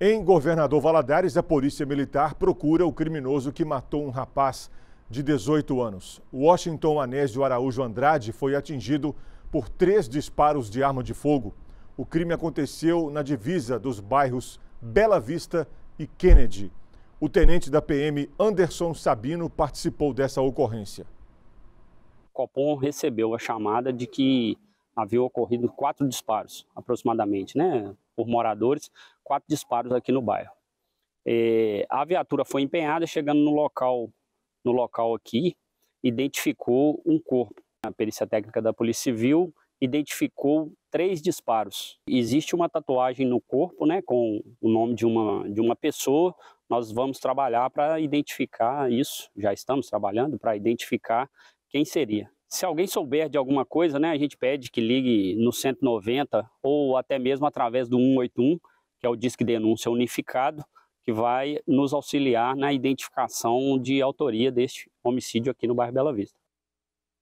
Em Governador Valadares, a polícia militar procura o criminoso que matou um rapaz de 18 anos. Washington Anésio Araújo Andrade foi atingido por três disparos de arma de fogo. O crime aconteceu na divisa dos bairros Bela Vista e Kennedy. O tenente da PM, Anderson Sabino, participou dessa ocorrência. O Copom recebeu a chamada de que havia ocorrido quatro disparos, aproximadamente, né, por moradores, quatro disparos aqui no bairro. É, a viatura foi empenhada, chegando no local, no local aqui, identificou um corpo. A perícia técnica da Polícia Civil identificou três disparos. Existe uma tatuagem no corpo, né, com o nome de uma, de uma pessoa. Nós vamos trabalhar para identificar isso, já estamos trabalhando para identificar quem seria. Se alguém souber de alguma coisa, né, a gente pede que ligue no 190 ou até mesmo através do 181, que é o Disque Denúncia Unificado, que vai nos auxiliar na identificação de autoria deste homicídio aqui no bairro Bela Vista.